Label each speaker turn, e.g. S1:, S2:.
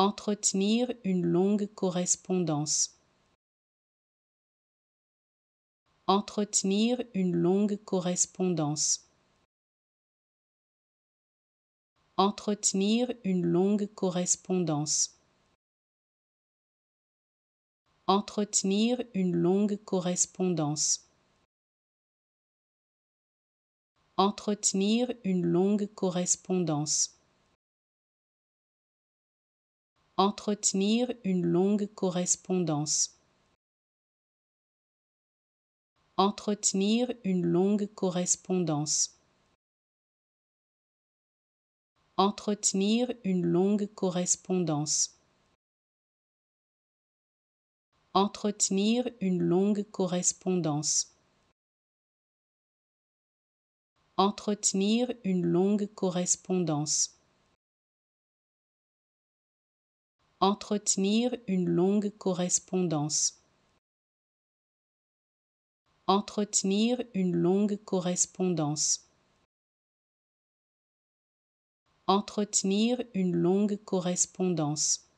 S1: entretenir une longue correspondance. Entretenir une longue correspondance. Entretenir une longue correspondance. Entretenir une longue correspondance. Entretenir une longue correspondance entretenir une longue correspondance. Entretenir une longue correspondance. Entretenir une longue correspondance. Entretenir une longue correspondance. Entretenir une longue correspondance. Entretenir une longue correspondance. Entretenir une longue correspondance. Entretenir une longue correspondance.